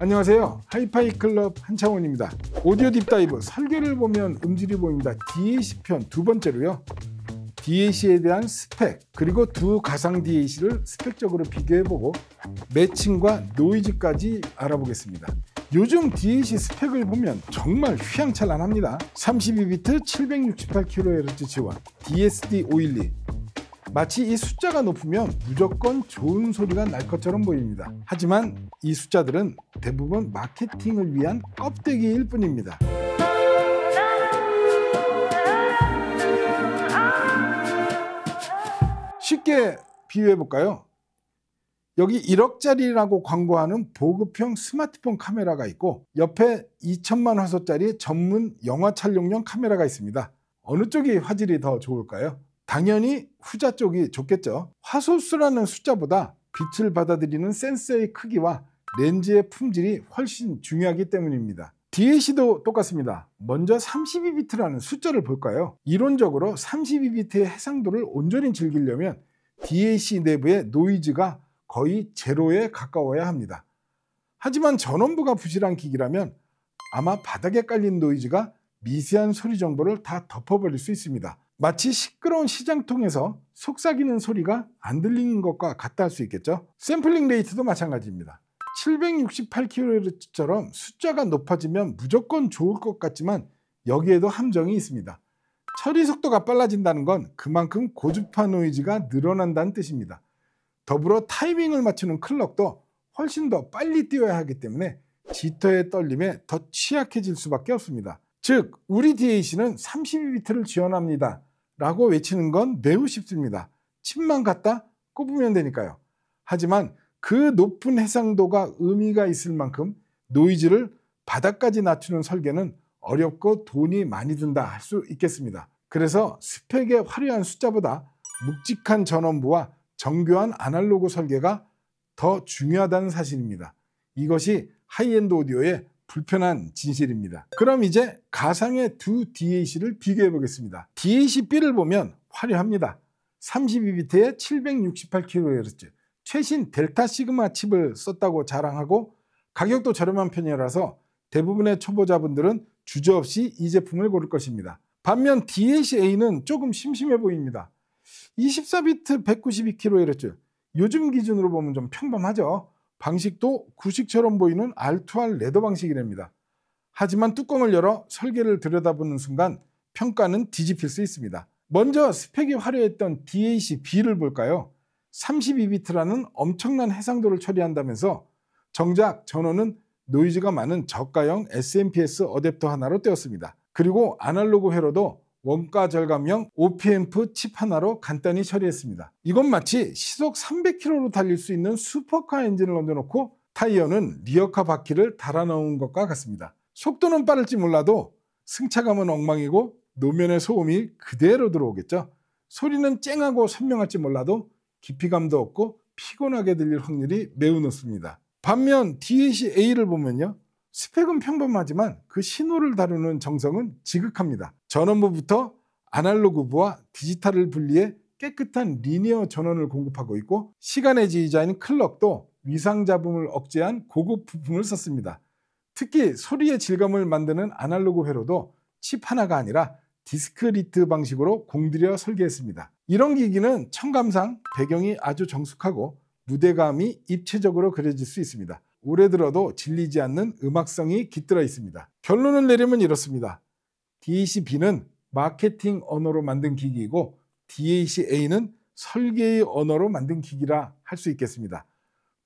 안녕하세요. 하이파이 클럽 한창원입니다. 오디오 딥다이브 설계를 보면 음질이 보입니다. DAC 편 두 번째로요. DAC에 대한 스펙 그리고 두 가상 DAC를 스펙적으로 비교해보고 매칭과 노이즈까지 알아보겠습니다. 요즘 DAC 스펙을 보면 정말 휘황찬란합니다. 32비트 768kHz 지원 DSD512 마치 이 숫자가 높으면 무조건 좋은 소리가 날 것처럼 보입니다. 하지만 이 숫자들은 대부분 마케팅을 위한 껍데기일 뿐입니다. 쉽게 비유해 볼까요? 여기 1억짜리라고 광고하는 보급형 스마트폰 카메라가 있고 옆에 2천만 화소짜리 전문 영화 촬영용 카메라가 있습니다. 어느 쪽이 화질이 더 좋을까요? 당연히 후자 쪽이 좋겠죠. 화소수라는 숫자보다 빛을 받아들이는 센서의 크기와 렌즈의 품질이 훨씬 중요하기 때문입니다. DAC도 똑같습니다. 먼저 32비트라는 숫자를 볼까요? 이론적으로 32비트의 해상도를 온전히 즐기려면 DAC 내부의 노이즈가 거의 제로에 가까워야 합니다. 하지만 전원부가 부실한 기기라면 아마 바닥에 깔린 노이즈가 미세한 소리 정보를 다 덮어버릴 수 있습니다. 마치 시끄러운 시장통해서 속삭이는 소리가 안 들리는 것과 같다 할 수 있겠죠. 샘플링 레이트도 마찬가지입니다. 768kHz처럼 숫자가 높아지면 무조건 좋을 것 같지만 여기에도 함정이 있습니다. 처리 속도가 빨라진다는 건 그만큼 고주파 노이즈가 늘어난다는 뜻입니다. 더불어 타이밍을 맞추는 클럭도 훨씬 더 빨리 뛰어야 하기 때문에 지터의 떨림에 더 취약해질 수밖에 없습니다. 즉 우리 DAC는 32비트를 지원합니다. 라고 외치는 건 매우 쉽습니다. 침만 갖다 꼽으면 되니까요. 하지만 그 높은 해상도가 의미가 있을 만큼 노이즈를 바닥까지 낮추는 설계는 어렵고 돈이 많이 든다 할 수 있겠습니다. 그래서 스펙의 화려한 숫자보다 묵직한 전원부와 정교한 아날로그 설계가 더 중요하다는 사실입니다. 이것이 하이엔드 오디오의 불편한 진실입니다. 그럼 이제 가상의 두 DAC를 비교해 보겠습니다. DAC-B를 보면 화려합니다. 32비트에 768kHz 최신 델타 시그마 칩을 썼다고 자랑하고 가격도 저렴한 편이라서 대부분의 초보자분들은 주저없이 이 제품을 고를 것입니다. 반면 DAC-A는 조금 심심해 보입니다. 24비트 192kHz 요즘 기준으로 보면 좀 평범하죠. 방식도 구식처럼 보이는 알투알 레더 방식이랍니다. 하지만 뚜껑을 열어 설계를 들여다보는 순간 평가는 뒤집힐 수 있습니다. 먼저 스펙이 화려했던 DAC-B를 볼까요? 32비트라는 엄청난 해상도를 처리한다면서 정작 전원은 노이즈가 많은 저가형 SMPS 어댑터 하나로 떼었습니다. 그리고 아날로그 회로도 원가 절감형 OPMF 칩 하나로 간단히 처리했습니다. 이건 마치 시속 300km로 달릴 수 있는 슈퍼카 엔진을 얹어놓고 타이어는 리어카 바퀴를 달아놓은 것과 같습니다. 속도는 빠를지 몰라도 승차감은 엉망이고 노면의 소음이 그대로 들어오겠죠. 소리는 쨍하고 선명할지 몰라도 깊이감도 없고 피곤하게 들릴 확률이 매우 높습니다. 반면 DAC-A를 보면요. 스펙은 평범하지만 그 신호를 다루는 정성은 지극합니다. 전원부부터 아날로그부와 디지털을 분리해 깨끗한 리니어 전원을 공급하고 있고 시간의 지휘자인 클럭도 위상 잡음을 억제한 고급 부품을 썼습니다. 특히 소리의 질감을 만드는 아날로그 회로도 칩 하나가 아니라 디스크리트 방식으로 공들여 설계했습니다. 이런 기기는 청감상 배경이 아주 정숙하고 무대감이 입체적으로 그려질 수 있습니다. 오래 들어도 질리지 않는 음악성이 깃들어 있습니다. 결론을 내리면 이렇습니다. DAC-B는 마케팅 언어로 만든 기기이고 DAC-A는 설계의 언어로 만든 기기라 할 수 있겠습니다.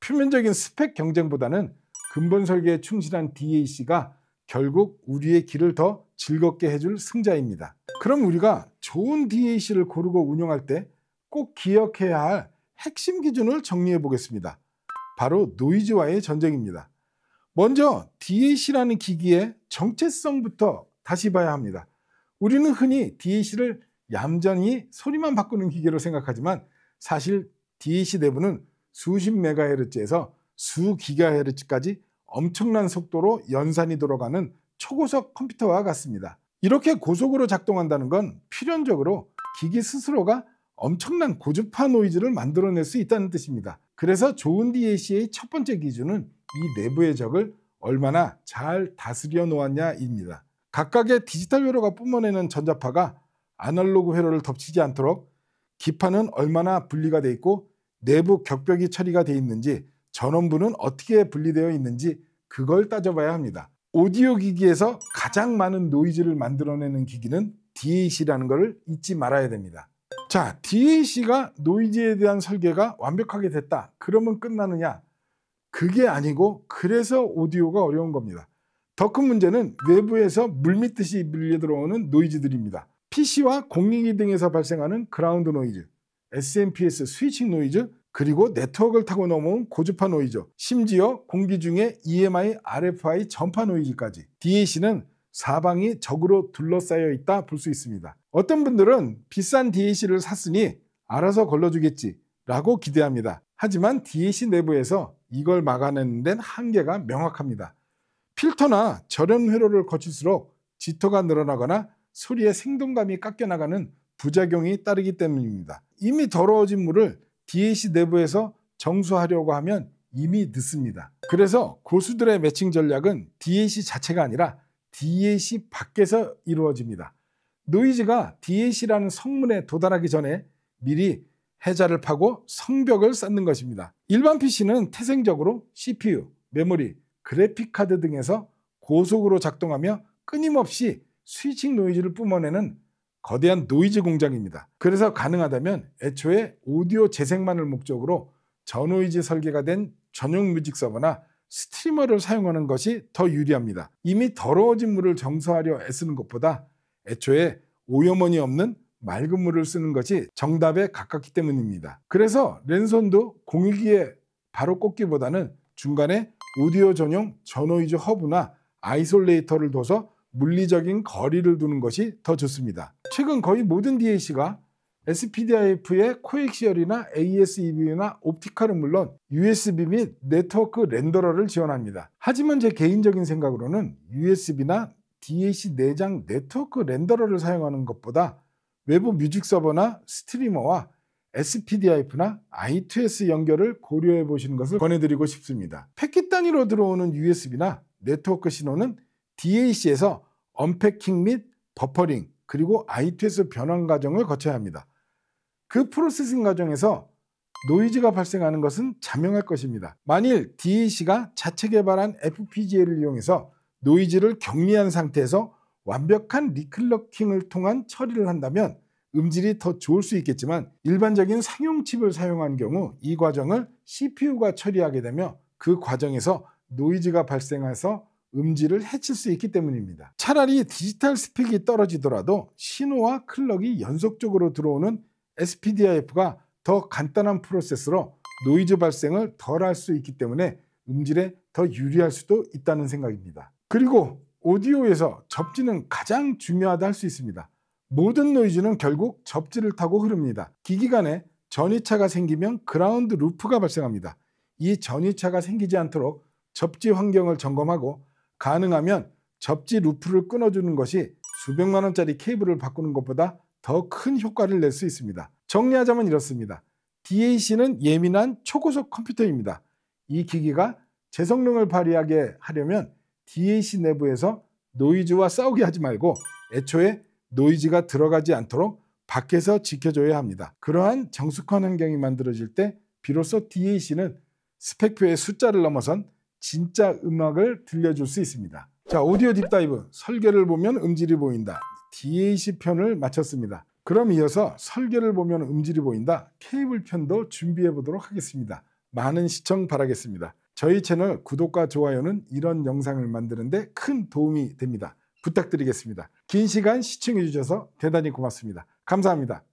표면적인 스펙 경쟁보다는 근본 설계에 충실한 DAC가 결국 우리의 길을 더 즐겁게 해줄 승자입니다. 그럼 우리가 좋은 DAC를 고르고 운영할 때 꼭 기억해야 할 핵심 기준을 정리해 보겠습니다. 바로 노이즈와의 전쟁입니다. 먼저 DAC라는 기기의 정체성부터 다시 봐야 합니다. 우리는 흔히 DAC를 얌전히 소리만 바꾸는 기계로 생각하지만 사실 DAC 내부는 수십 메가헤르츠에서 수 기가헤르츠까지 엄청난 속도로 연산이 돌아가는 초고속 컴퓨터와 같습니다. 이렇게 고속으로 작동한다는 건 필연적으로 기기 스스로가 엄청난 고주파 노이즈를 만들어낼 수 있다는 뜻입니다. 그래서 좋은 DAC의 첫 번째 기준은 이 내부의 적을 얼마나 잘 다스려 놓았냐입니다. 각각의 디지털 회로가 뿜어내는 전자파가 아날로그 회로를 덮치지 않도록 기판은 얼마나 분리가 되어 있고 내부 격벽이 처리가 되어 있는지 전원부는 어떻게 분리되어 있는지 그걸 따져봐야 합니다. 오디오 기기에서 가장 많은 노이즈를 만들어내는 기기는 DAC라는 것을 잊지 말아야 됩니다. 자, DAC가 노이즈에 대한 설계가 완벽하게 됐다. 그러면 끝나느냐? 그게 아니고 그래서 오디오가 어려운 겁니다. 더 큰 문제는 외부에서 물밑듯이 밀려 들어오는 노이즈들입니다. PC와 공기기 등에서 발생하는 그라운드 노이즈, SMPS 스위칭 노이즈, 그리고 네트워크를 타고 넘어온 고주파 노이즈, 심지어 공기 중에 EMI, RFI 전파 노이즈까지. DAC는 사방이 적으로 둘러싸여 있다 볼 수 있습니다. 어떤 분들은 비싼 DAC를 샀으니 알아서 걸러주겠지 라고 기대합니다. 하지만 DAC 내부에서 이걸 막아내는 데는 한계가 명확합니다. 필터나 절연 회로를 거칠수록 지터가 늘어나거나 소리의 생동감이 깎여나가는 부작용이 따르기 때문입니다. 이미 더러워진 물을 DAC 내부에서 정수하려고 하면 이미 늦습니다. 그래서 고수들의 매칭 전략은 DAC 자체가 아니라 DAC 밖에서 이루어집니다. 노이즈가 DAC라는 성문에 도달하기 전에 미리 해자를 파고 성벽을 쌓는 것입니다. 일반 PC는 태생적으로 CPU, 메모리, 그래픽카드 등에서 고속으로 작동하며 끊임없이 스위칭 노이즈를 뿜어내는 거대한 노이즈 공장입니다. 그래서 가능하다면 애초에 오디오 재생만을 목적으로 저노이즈 설계가 된 전용 뮤직 서버나 스트리머를 사용하는 것이 더 유리합니다. 이미 더러워진 물을 정수하려 애쓰는 것보다 애초에 오염원이 없는 맑은 물을 쓰는 것이 정답에 가깝기 때문입니다. 그래서 랜선도 공유기에 바로 꽂기보다는 중간에 오디오 전용 전호이즈 허브나 아이솔레이터를 둬서 물리적인 거리를 두는 것이 더 좋습니다. 최근 거의 모든 DAC가 SPDIF의 코엑시얼이나 ASEBU나 옵티칼은 물론 USB 및 네트워크 렌더러를 지원합니다. 하지만 제 개인적인 생각으로는 USB나 DAC 내장 네트워크 렌더러를 사용하는 것보다 외부 뮤직 서버나 스트리머와 SPDIF나 I2S 연결을 고려해 보시는 것을 권해드리고 싶습니다. 패킷 단위로 들어오는 USB나 네트워크 신호는 DAC에서 언패킹 및 버퍼링 그리고 I2S 변환 과정을 거쳐야 합니다. 그 프로세싱 과정에서 노이즈가 발생하는 것은 자명할 것입니다. 만일 DAC가 자체 개발한 FPGA를 이용해서 노이즈를 격리한 상태에서 완벽한 리클러킹을 통한 처리를 한다면 음질이 더 좋을 수 있겠지만 일반적인 상용 칩을 사용한 경우 이 과정을 CPU가 처리하게 되며 그 과정에서 노이즈가 발생해서 음질을 해칠 수 있기 때문입니다. 차라리 디지털 스펙이 떨어지더라도 신호와 클럭이 연속적으로 들어오는 SPDIF가 더 간단한 프로세스로 노이즈 발생을 덜 할 수 있기 때문에 음질에 더 유리할 수도 있다는 생각입니다. 그리고 오디오에서 접지는 가장 중요하다 할 수 있습니다. 모든 노이즈는 결국 접지를 타고 흐릅니다. 기기간에 전위차가 생기면 그라운드 루프가 발생합니다. 이 전위차가 생기지 않도록 접지 환경을 점검하고 가능하면 접지 루프를 끊어주는 것이 수백만 원짜리 케이블을 바꾸는 것보다 더큰 효과를 낼 수 있습니다. 정리하자면 이렇습니다. DAC는 예민한 초고속 컴퓨터입니다. 이 기기가 제 성능을 발휘하게 하려면 DAC 내부에서 노이즈와 싸우게 하지 말고 애초에 노이즈가 들어가지 않도록 밖에서 지켜줘야 합니다. 그러한 정숙한 환경이 만들어질 때 비로소 DAC는 스펙표의 숫자를 넘어선 진짜 음악을 들려줄 수 있습니다. 자, 오디오 딥다이브 설계를 보면 음질이 보인다. DAC 편을 마쳤습니다. 그럼 이어서 설계를 보면 음질이 보인다 케이블 편도 준비해 보도록 하겠습니다. 많은 시청 바라겠습니다. 저희 채널 구독과 좋아요는 이런 영상을 만드는데 큰 도움이 됩니다. 부탁드리겠습니다. 긴 시간 시청해 주셔서 대단히 고맙습니다. 감사합니다.